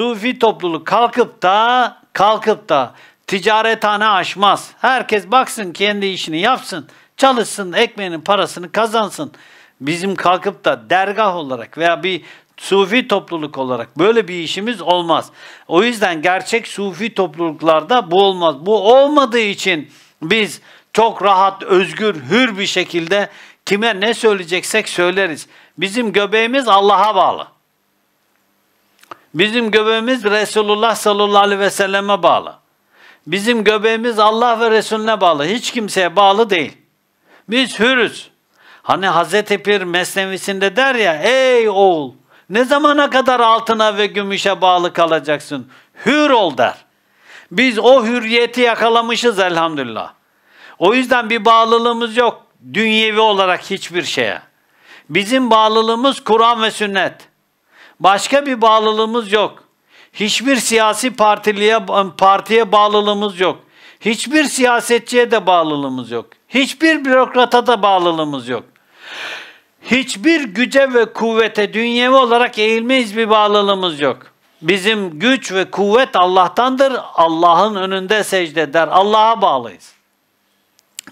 Sufi topluluk kalkıp da kalkıp da ticarethane açmaz. Herkes baksın kendi işini yapsın, çalışsın, ekmeğinin parasını kazansın. Bizim kalkıp da dergah olarak veya bir sufi topluluk olarak böyle bir işimiz olmaz. O yüzden gerçek sufi topluluklarda bu olmaz. Bu olmadığı için biz çok rahat, özgür, hür bir şekilde kime ne söyleyeceksek söyleriz. Bizim göbeğimiz Allah'a bağlı. Bizim göbeğimiz Resulullah sallallahu aleyhi ve selleme bağlı. Bizim göbeğimiz Allah ve Resulüne bağlı. Hiç kimseye bağlı değil. Biz hürüz. Hani Hazreti Pir Mesnevisinde der ya, ey oğul ne zamana kadar altına ve gümüşe bağlı kalacaksın? Hür ol der. Biz o hürriyeti yakalamışız elhamdülillah. O yüzden bir bağlılığımız yok dünyevi olarak hiçbir şeye. Bizim bağlılığımız Kur'an ve sünnet. Başka bir bağlılığımız yok. Hiçbir siyasi partiliye, partiye bağlılığımız yok. Hiçbir siyasetçiye de bağlılığımız yok. Hiçbir bürokrata da bağlılığımız yok. Hiçbir güce ve kuvvete dünyevi olarak eğilmeyiz bir bağlılığımız yok. Bizim güç ve kuvvet Allah'tandır. Allah'ın önünde secde eder. Allah'a bağlıyız.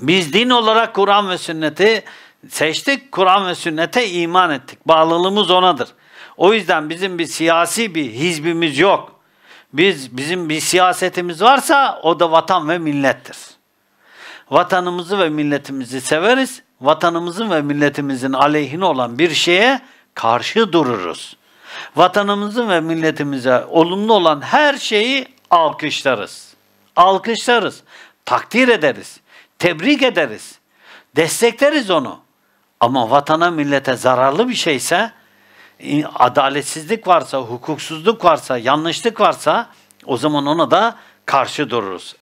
Biz din olarak Kur'an ve sünneti seçtik. Kur'an ve sünnete iman ettik. Bağlılığımız onadır. O yüzden bizim bir siyasi bir hizbimiz yok. Biz bizim bir siyasetimiz varsa o da vatan ve millettir. Vatanımızı ve milletimizi severiz. Vatanımızın ve milletimizin aleyhine olan bir şeye karşı dururuz. Vatanımızın ve milletimize olumlu olan her şeyi alkışlarız. Alkışlarız, takdir ederiz, tebrik ederiz, destekleriz onu. Ama vatana millete zararlı bir şeyse adaletsizlik varsa, hukuksuzluk varsa, yanlışlık varsa o zaman ona da karşı dururuz.